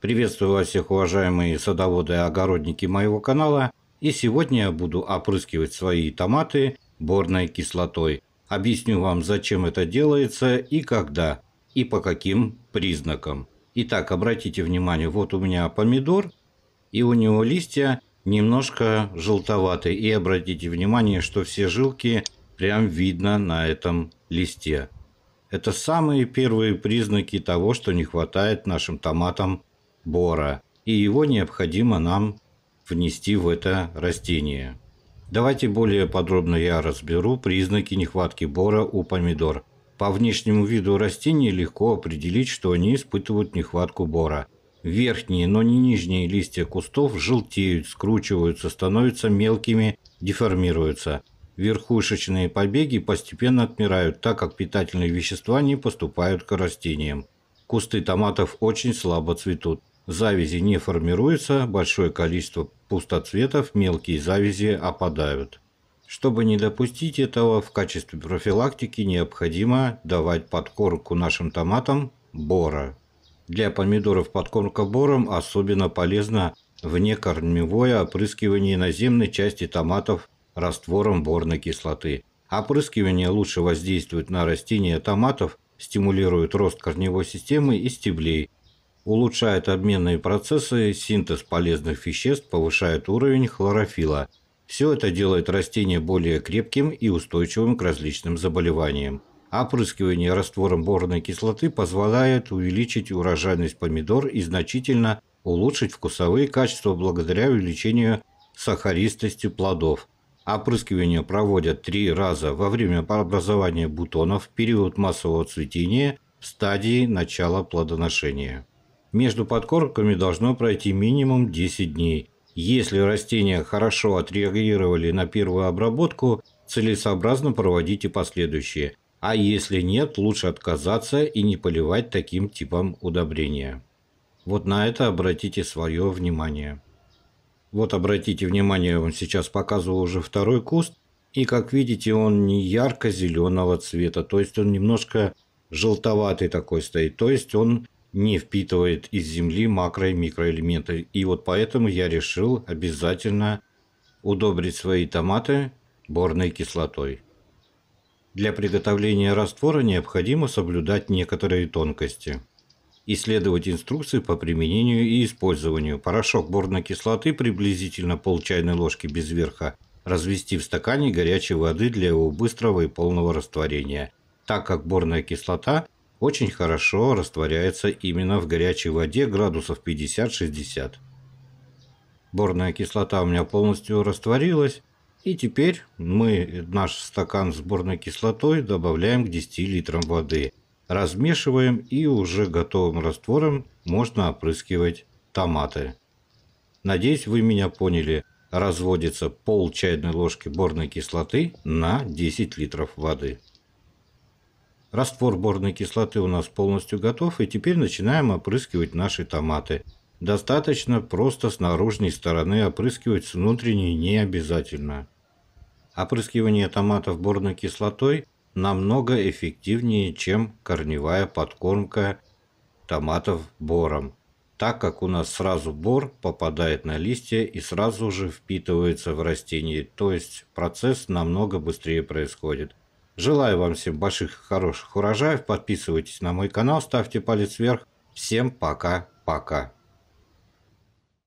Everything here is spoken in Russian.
Приветствую вас всех, уважаемые садоводы и огородники моего канала. И сегодня я буду опрыскивать свои томаты борной кислотой. Объясню вам, зачем это делается и когда, и по каким признакам. Итак, обратите внимание, вот у меня помидор, и у него листья немножко желтоватые. И обратите внимание, что все жилки прям видно на этом листе. Это самые первые признаки того, что не хватает нашим томатам бора, и его необходимо нам внести в это растение. Давайте более подробно я разберу признаки нехватки бора у помидор. По внешнему виду растений легко определить, что они испытывают нехватку бора. Верхние, но не нижние листья кустов желтеют, скручиваются, становятся мелкими, деформируются. Верхушечные побеги постепенно отмирают, так как питательные вещества не поступают к растениям. Кусты томатов очень слабо цветут завязи не формируется, большое количество пустоцветов, мелкие завязи опадают. Чтобы не допустить этого, в качестве профилактики необходимо давать подкормку нашим томатам бора. Для помидоров подкормка бором особенно полезна внекорневое опрыскивание наземной части томатов раствором борной кислоты. Опрыскивание лучше воздействует на растения томатов, стимулирует рост корневой системы и стеблей – улучшает обменные процессы, синтез полезных веществ, повышает уровень хлорофила. Все это делает растение более крепким и устойчивым к различным заболеваниям. Опрыскивание раствором борной кислоты позволяет увеличить урожайность помидор и значительно улучшить вкусовые качества благодаря увеличению сахаристости плодов. Опрыскивание проводят три раза во время образования бутонов в период массового цветения в стадии начала плодоношения. Между подкормками должно пройти минимум 10 дней. Если растения хорошо отреагировали на первую обработку, целесообразно проводите последующие. А если нет, лучше отказаться и не поливать таким типом удобрения. Вот на это обратите свое внимание. Вот обратите внимание, я вам сейчас показываю уже второй куст. И как видите, он не ярко-зеленого цвета, то есть он немножко желтоватый такой стоит. То есть он не впитывает из земли макро- и микроэлементы. И вот поэтому я решил обязательно удобрить свои томаты борной кислотой. Для приготовления раствора необходимо соблюдать некоторые тонкости. Исследовать инструкции по применению и использованию. Порошок борной кислоты приблизительно пол чайной ложки без верха развести в стакане горячей воды для его быстрого и полного растворения, так как борная кислота – очень хорошо растворяется именно в горячей воде градусов 50-60. Борная кислота у меня полностью растворилась, и теперь мы наш стакан с борной кислотой добавляем к 10 литрам воды, размешиваем и уже готовым раствором можно опрыскивать томаты. Надеюсь, вы меня поняли. Разводится пол чайной ложки борной кислоты на 10 литров воды. Раствор борной кислоты у нас полностью готов, и теперь начинаем опрыскивать наши томаты. Достаточно просто с наружной стороны опрыскивать, с внутренней не обязательно. Опрыскивание томатов борной кислотой намного эффективнее, чем корневая подкормка томатов бором, так как у нас сразу бор попадает на листья и сразу же впитывается в растение, то есть процесс намного быстрее происходит. Желаю вам всем больших хороших урожаев. Подписывайтесь на мой канал, ставьте палец вверх. Всем пока-пока.